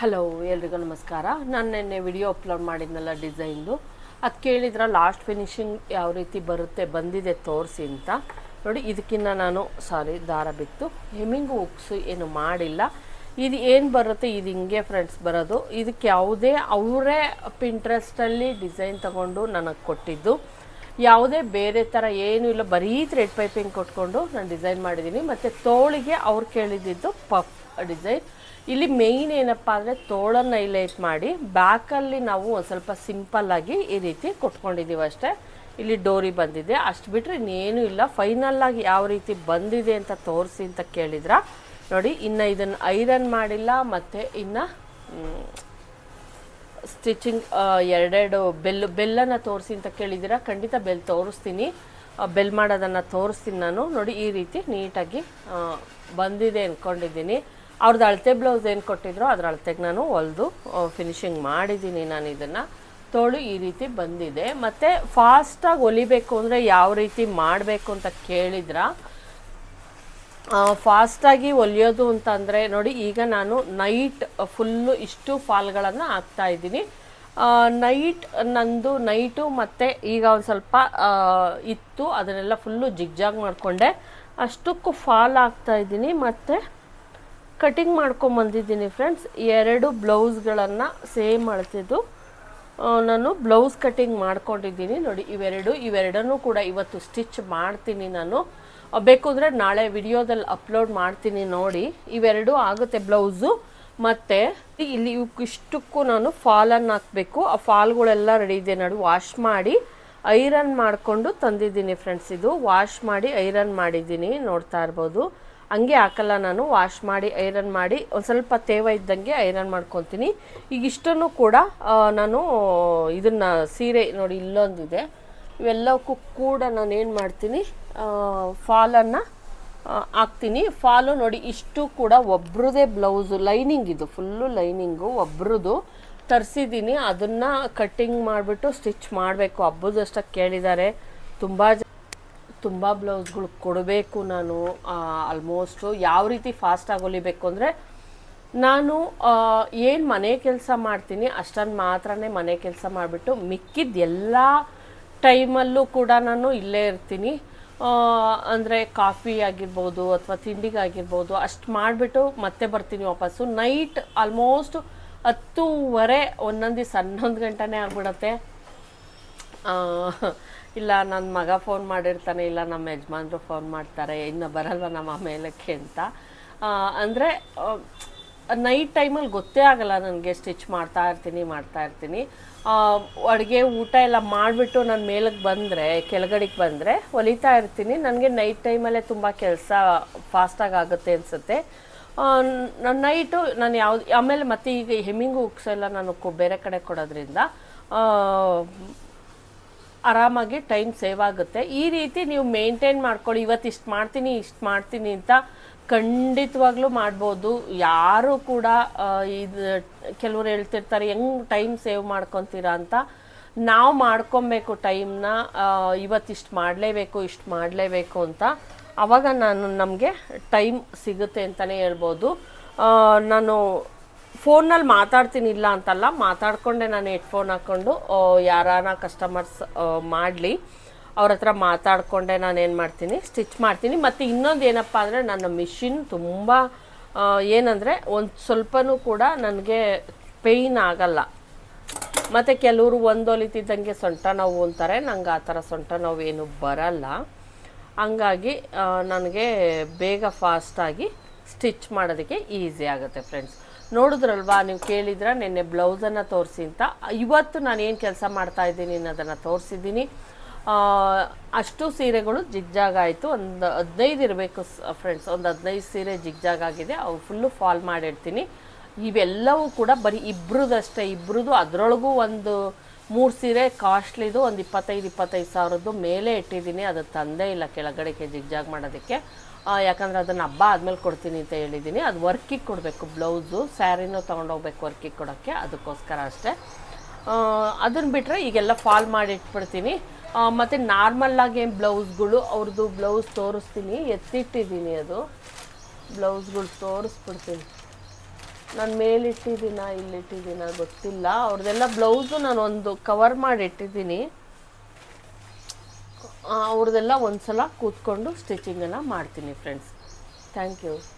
hello ಎಲ್ರಿಗೂ ನಮಸ್ಕಾರ ನಾನು ನಿನ್ನೆ ವಿಡಿಯೋ ಅಪ್ಲೋಡ್ ಮಾಡಿದ್ನಲ್ಲ ಡಿಸೈನ್ದು ಅದು ಕೇಳಿದ್ರೆ ಲಾಸ್ಟ್ ಫಿನಿಷಿಂಗ್ ಯಾವ ರೀತಿ ಬರುತ್ತೆ ಬಂದಿದೆ ತೋರಿಸಿ ಅಂತ ನೋಡಿ ಇದಕ್ಕಿಂತ ನಾನು ಸಾರಿ ದಾರ ಬಿತ್ತು ಹೆಮ್ಮಿಂಗು ಉಕ್ಸು ಏನು ಮಾಡಿಲ್ಲ ಇದು ಏನು ಬರುತ್ತೆ ಇದು ಹಿಂಗೆ ಫ್ರೆಂಡ್ಸ್ ಬರೋದು ಇದಕ್ಕೆ ಯಾವುದೇ ಅವರೇ ಪಿಂಟ್ರೆಸ್ಟಲ್ಲಿ ಡಿಸೈನ್ ತಗೊಂಡು ನನಗೆ ಕೊಟ್ಟಿದ್ದು ಯಾವುದೇ ಬೇರೆ ಥರ ಏನೂ ಇಲ್ಲ ಬರೀ ಥ್ರೆಡ್ ಪೈಪಿಂಗ್ ಕೊಟ್ಕೊಂಡು ನಾನು ಡಿಸೈನ್ ಮಾಡಿದ್ದೀನಿ ಮತ್ತು ತೋಳಿಗೆ ಅವ್ರು ಕೇಳಿದ್ದು ಪಫ್ ಡಿಸೈನ್ ಇಲ್ಲಿ ಮೇಯ್ನ್ ಏನಪ್ಪ ಅಂದರೆ ತೋಳನ್ನು ಹೈಲೈಟ್ ಮಾಡಿ ಬ್ಯಾಕಲ್ಲಿ ನಾವು ಒಂದು ಸ್ವಲ್ಪ ಸಿಂಪಲ್ಲಾಗಿ ಈ ರೀತಿ ಕೊಟ್ಕೊಂಡಿದ್ದೀವಿ ಅಷ್ಟೇ ಇಲ್ಲಿ ಡೋರಿ ಬಂದಿದೆ ಅಷ್ಟು ಬಿಟ್ಟರೆ ಇನ್ನೇನು ಇಲ್ಲ ಫೈನಲ್ಲಾಗಿ ಯಾವ ರೀತಿ ಬಂದಿದೆ ಅಂತ ತೋರಿಸಿ ಅಂತ ಕೇಳಿದ್ರ ನೋಡಿ ಇನ್ನು ಇದನ್ನು ಐರನ್ ಮಾಡಿಲ್ಲ ಮತ್ತು ಇನ್ನು ಸ್ಟಿಚಿಂಗ್ ಎರಡೆರಡು ಬೆಲ್ ಬೆಲ್ಲನ್ನು ತೋರಿಸಿ ಅಂತ ಕೇಳಿದ್ದೀರಾ ಖಂಡಿತ ಬೆಲ್ ತೋರಿಸ್ತೀನಿ ಬೆಲ್ ಮಾಡೋದನ್ನು ತೋರಿಸ್ತೀನಿ ನಾನು ನೋಡಿ ಈ ರೀತಿ ನೀಟಾಗಿ ಬಂದಿದೆ ಅಂದ್ಕೊಂಡಿದ್ದೀನಿ ಅವ್ರದ್ದು ಅಳತೆ ಬ್ಲೌಸ್ ಏನು ಕೊಟ್ಟಿದ್ರು ಅದ್ರ ಅಳತೆಗೆ ನಾನು ಹೊಲಿದು ಫಿನಿಶಿಂಗ್ ಮಾಡಿದ್ದೀನಿ ನಾನು ಇದನ್ನು ತೋಳು ಈ ರೀತಿ ಬಂದಿದೆ ಮತ್ತು ಫಾಸ್ಟಾಗಿ ಹೊಲಿಬೇಕು ಅಂದರೆ ಯಾವ ರೀತಿ ಮಾಡಬೇಕು ಅಂತ ಕೇಳಿದ್ರ ಫಾಸ್ಟಾಗಿ ಹೊಲಿಯೋದು ಅಂತಂದರೆ ನೋಡಿ ಈಗ ನಾನು ನೈಟ್ ಫುಲ್ಲು ಇಷ್ಟು ಫಾಲ್ಗಳನ್ನು ಇದ್ದೀನಿ ನೈಟ್ ನಂದು ನೈಟು ಮತ್ತು ಈಗ ಒಂದು ಸ್ವಲ್ಪ ಇತ್ತು ಅದನ್ನೆಲ್ಲ ಫುಲ್ಲು ಜಿಗ್ಜಾಗ್ ಮಾಡಿಕೊಂಡೆ ಅಷ್ಟಕ್ಕೂ ಫಾಲ್ ಆಗ್ತಾಯಿದ್ದೀನಿ ಮತ್ತು ಕಟಿಂಗ್ ಮಾಡ್ಕೊಂಬಂದಿದ್ದೀನಿ ಫ್ರೆಂಡ್ಸ್ ಎರಡು ಬ್ಲೌಸ್ಗಳನ್ನು ಸೇಮ್ ಅಳತಿದ್ದು ನಾನು ಬ್ಲೌಸ್ ಕಟಿಂಗ್ ಮಾಡ್ಕೊಂಡಿದ್ದೀನಿ ನೋಡಿ ಇವೆರಡು ಇವೆರಡನ್ನೂ ಕೂಡ ಇವತ್ತು ಸ್ಟಿಚ್ ಮಾಡ್ತೀನಿ ನಾನು ಬೇಕು ಅಂದರೆ ನಾಳೆ ವಿಡಿಯೋದಲ್ಲಿ ಅಪ್ಲೋಡ್ ಮಾಡ್ತೀನಿ ನೋಡಿ ಇವೆರಡು ಆಗುತ್ತೆ ಬ್ಲೌಸು ಮತ್ತು ಇಲ್ಲಿ ಇಷ್ಟಕ್ಕೂ ನಾನು ಫಾಲನ್ನು ಹಾಕಬೇಕು ಆ ಫಾಲ್ಗಳೆಲ್ಲ ರೆಡಿ ಇದೆ ನೋಡಿ ವಾಶ್ ಮಾಡಿ ಐರನ್ ಮಾಡಿಕೊಂಡು ತಂದಿದ್ದೀನಿ ಫ್ರೆಂಡ್ಸ್ ಇದು ವಾಶ್ ಮಾಡಿ ಐರನ್ ಮಾಡಿದ್ದೀನಿ ನೋಡ್ತಾ ಇರ್ಬೋದು ಹಂಗೆ ಹಾಕಲ್ಲ ನಾನು ವಾಶ್ ಮಾಡಿ ಐರನ್ ಮಾಡಿ ಒಂದು ಸ್ವಲ್ಪ ತೇವ ಇದ್ದಂಗೆ ಐರನ್ ಮಾಡ್ಕೊತೀನಿ ಈಗ ಇಷ್ಟನ್ನು ಕೂಡ ನಾನು ಇದನ್ನು ಸೀರೆ ನೋಡಿ ಇಲ್ಲೊಂದಿದೆ ಇವೆಲ್ಲಕ್ಕೂ ಕೂಡ ನಾನು ಏನು ಮಾಡ್ತೀನಿ ಫಾಲನ್ನು ಹಾಕ್ತೀನಿ ಫಾಲು ನೋಡಿ ಇಷ್ಟು ಕೂಡ ಒಬ್ರದೇ ಬ್ಲೌಸು ಲೈನಿಂಗ್ ಇದು ಫುಲ್ಲು ಲೈನಿಂಗು ಒಬ್ರದ್ದು ತರಿಸಿದ್ದೀನಿ ಅದನ್ನು ಕಟ್ಟಿಂಗ್ ಮಾಡಿಬಿಟ್ಟು ಸ್ಟಿಚ್ ಮಾಡಬೇಕು ಹಬ್ಬದಷ್ಟಕ್ಕೆ ಕೇಳಿದ್ದಾರೆ ತುಂಬ ತುಂಬ ಬ್ಲೌಸ್ಗಳು ಕೊಡಬೇಕು ನಾನು ಆಲ್ಮೋಸ್ಟು ಯಾವ ರೀತಿ ಫಾಸ್ಟ್ ಹೊಲಿಬೇಕು ಅಂದರೆ ನಾನು ಏನು ಮನೆ ಕೆಲಸ ಮಾಡ್ತೀನಿ ಅಷ್ಟನ್ನು ಮಾತ್ರ ಮನೆ ಕೆಲಸ ಮಾಡಿಬಿಟ್ಟು ಮಿಕ್ಕಿದ ಎಲ್ಲ ಟೈಮಲ್ಲೂ ಕೂಡ ನಾನು ಇಲ್ಲೇ ಇರ್ತೀನಿ ಅಂದರೆ ಕಾಫಿ ಆಗಿರ್ಬೋದು ಅಥವಾ ತಿಂಡಿಗಾಗಿರ್ಬೋದು ಅಷ್ಟು ಮಾಡಿಬಿಟ್ಟು ಮತ್ತೆ ಬರ್ತೀನಿ ವಾಪಸ್ಸು ನೈಟ್ ಆಲ್ಮೋಸ್ಟ್ ಹತ್ತೂವರೆ ಒಂದೊಂದು ದಿವಸ ಹನ್ನೊಂದು ಗಂಟೆನೇ ಆಗ್ಬಿಡತ್ತೆ ಇಲ್ಲ ನನ್ನ ಮಗ ಫೋನ್ ಮಾಡಿರ್ತಾನೆ ಇಲ್ಲ ನಮ್ಮ ಯಜಮಾನ್ರು ಫೋನ್ ಮಾಡ್ತಾರೆ ಇನ್ನು ಬರಲ್ವ ನಮ್ಮ ಮೇಲಕ್ಕೆ ಅಂತ ಅಂದರೆ ನೈಟ್ ಟೈಮಲ್ಲಿ ಗೊತ್ತೇ ಆಗಲ್ಲ ನನಗೆ ಸ್ಟಿಚ್ ಮಾಡ್ತಾ ಇರ್ತೀನಿ ಮಾಡ್ತಾ ಇರ್ತೀನಿ ಅಡುಗೆ ಊಟ ಎಲ್ಲ ಮಾಡಿಬಿಟ್ಟು ನಾನು ಮೇಲಕ್ಕೆ ಬಂದರೆ ಕೆಳಗಡೆಗೆ ಬಂದರೆ ಹೊಲಿತಾ ಇರ್ತೀನಿ ನನಗೆ ನೈಟ್ ಟೈಮಲ್ಲೇ ತುಂಬ ಕೆಲಸ ಫಾಸ್ಟಾಗಿ ಆಗುತ್ತೆ ಅನಿಸುತ್ತೆ ನಾನು ನೈಟು ನಾನು ಯಾವ್ದು ಆಮೇಲೆ ಮತ್ತೆ ಈಗ ಹೆಮ್ಮಿಂಗು ಉಕ್ಸೆಲ್ಲ ನಾನು ಬೇರೆ ಕಡೆ ಕೊಡೋದ್ರಿಂದ ಆರಾಮಾಗಿ ಟೈಮ್ ಸೇವ್ ಆಗುತ್ತೆ ಈ ರೀತಿ ನೀವು ಮೇಂಟೈನ್ ಮಾಡ್ಕೊಳ್ಳಿ ಇವತ್ತು ಇಷ್ಟು ಮಾಡ್ತೀನಿ ಇಷ್ಟು ಮಾಡ್ತೀನಿ ಅಂತ ಖಂಡಿತವಾಗ್ಲೂ ಮಾಡ್ಬೋದು ಯಾರು ಕೂಡ ಇದು ಕೆಲವರು ಹೇಳ್ತಿರ್ತಾರೆ ಹೆಂಗ್ ಟೈಮ್ ಸೇವ್ ಮಾಡ್ಕೊತೀರಾ ಅಂತ ನಾವು ಮಾಡ್ಕೊಬೇಕು ಟೈಮ್ನ ಇವತ್ತಿಷ್ಟು ಮಾಡಲೇಬೇಕು ಇಷ್ಟು ಮಾಡಲೇಬೇಕು ಅಂತ ಆವಾಗ ನಾನು ನಮಗೆ ಟೈಮ್ ಸಿಗುತ್ತೆ ಅಂತಲೇ ಹೇಳ್ಬೋದು ನಾನು ಫೋನಲ್ಲಿ ಮಾತಾಡ್ತೀನಿ ಇಲ್ಲ ಅಂತಲ್ಲ ಮಾತಾಡಿಕೊಂಡೆ ನಾನು ಹೆಡ್ಫೋನ್ ಹಾಕ್ಕೊಂಡು ಯಾರಾನ ಕಸ್ಟಮರ್ಸ್ ಮಾಡಲಿ ಅವ್ರ ಹತ್ರ ಮಾತಾಡಿಕೊಂಡೆ ನಾನು ಏನು ಮಾಡ್ತೀನಿ ಸ್ಟಿಚ್ ಮಾಡ್ತೀನಿ ಮತ್ತು ಇನ್ನೊಂದು ಏನಪ್ಪ ಅಂದರೆ ನನ್ನ ಮಿಷಿನ್ ತುಂಬ ಏನಂದರೆ ಒಂದು ಸ್ವಲ್ಪನೂ ಕೂಡ ನನಗೆ ಪೇಯ್ನ್ ಆಗಲ್ಲ ಮತ್ತು ಕೆಲವರು ಒಂದೊಲಿತಿದ್ದಂಗೆ ಸೊಂಟ ನೋವು ಅಂತಾರೆ ನಂಗೆ ಆ ಥರ ಸೊಂಟ ನೋವು ಏನು ಬರಲ್ಲ ಹಂಗಾಗಿ ನನಗೆ ಬೇಗ ಫಾಸ್ಟಾಗಿ ಸ್ಟಿಚ್ ಮಾಡೋದಕ್ಕೆ ಈಸಿ ಆಗುತ್ತೆ ಫ್ರೆಂಡ್ಸ್ ನೋಡಿದ್ರಲ್ವಾ ನೀವು ಕೇಳಿದ್ರೆ ನಿನ್ನೆ ಬ್ಲೌಸನ್ನು ತೋರಿಸಿ ಅಂತ ಇವತ್ತು ನಾನು ಏನು ಕೆಲಸ ಮಾಡ್ತಾಯಿದ್ದೀನಿ ಅನ್ನೋದನ್ನು ತೋರಿಸಿದ್ದೀನಿ ಅಷ್ಟು ಸೀರೆಗಳು ಜಿಗ್ಜಾಗ್ ಆಯಿತು ಒಂದು ಹದಿನೈದು ಇರಬೇಕು ಫ್ರೆಂಡ್ಸ್ ಒಂದು ಹದಿನೈದು ಸೀರೆ ಜಿಗ್ಜಾಗ್ ಆಗಿದೆ ಅವು ಫುಲ್ಲು ಫಾಲ್ ಮಾಡಿರ್ತೀನಿ ಇವೆಲ್ಲವೂ ಕೂಡ ಬರೀ ಇಬ್ರದಷ್ಟೇ ಇಬ್ರದ್ದು ಅದರೊಳಗೂ ಒಂದು ಮೂರು ಸೀರೆ ಕಾಸ್ಟ್ಲಿದು ಒಂದು ಇಪ್ಪತ್ತೈದು ಇಪ್ಪತ್ತೈದು ಸಾವಿರದ್ದು ಮೇಲೆ ಇಟ್ಟಿದ್ದೀನಿ ಅದು ತಂದೇ ಇಲ್ಲ ಕೆಳಗಡೆಗೆ ಜಿಗ್ಜಾಗ್ ಮಾಡೋದಕ್ಕೆ ಯಾಕಂದರೆ ಅದನ್ನು ಹಬ್ಬ ಆದಮೇಲೆ ಕೊಡ್ತೀನಿ ಅಂತ ಹೇಳಿದ್ದೀನಿ ಅದು ವರ್ಕಿಗೆ ಕೊಡಬೇಕು ಬ್ಲೌಸು ಸ್ಯಾರಿನೂ ತೊಗೊಂಡೋಗ್ಬೇಕು ವರ್ಕಿಗೆ ಕೊಡೋಕ್ಕೆ ಅದಕ್ಕೋಸ್ಕರ ಅಷ್ಟೇ ಅದನ್ನ ಬಿಟ್ಟರೆ ಈಗೆಲ್ಲ ಫಾಲ್ ಮಾಡಿ ಇಟ್ಬಿಡ್ತೀನಿ ಮತ್ತು ನಾರ್ಮಲ್ಲಾಗಿ ಏನು ಬ್ಲೌಸ್ಗಳು ಅವ್ರದ್ದು ಬ್ಲೌಸ್ ತೋರಿಸ್ತೀನಿ ಎತ್ತಿಟ್ಟಿದ್ದೀನಿ ಅದು ಬ್ಲೌಸ್ಗಳು ತೋರಿಸ್ಬಿಡ್ತೀನಿ ನಾನು ಮೇಲಿಟ್ಟಿದ್ದೀನ ಇಲ್ಲಿಟ್ಟಿದ್ದೀನ ಗೊತ್ತಿಲ್ಲ ಅವ್ರದ್ದೆಲ್ಲ ಬ್ಲೌಸು ನಾನು ಒಂದು ಕವರ್ ಮಾಡಿ ಇಟ್ಟಿದ್ದೀನಿ ಅವ್ರದ್ದೆಲ್ಲ ಒಂದು ಸಲ ಕೂತ್ಕೊಂಡು ಸ್ಟಿಚಿಂಗನ್ನು ಮಾಡ್ತೀನಿ ಫ್ರೆಂಡ್ಸ್ ಥ್ಯಾಂಕ್ ಯು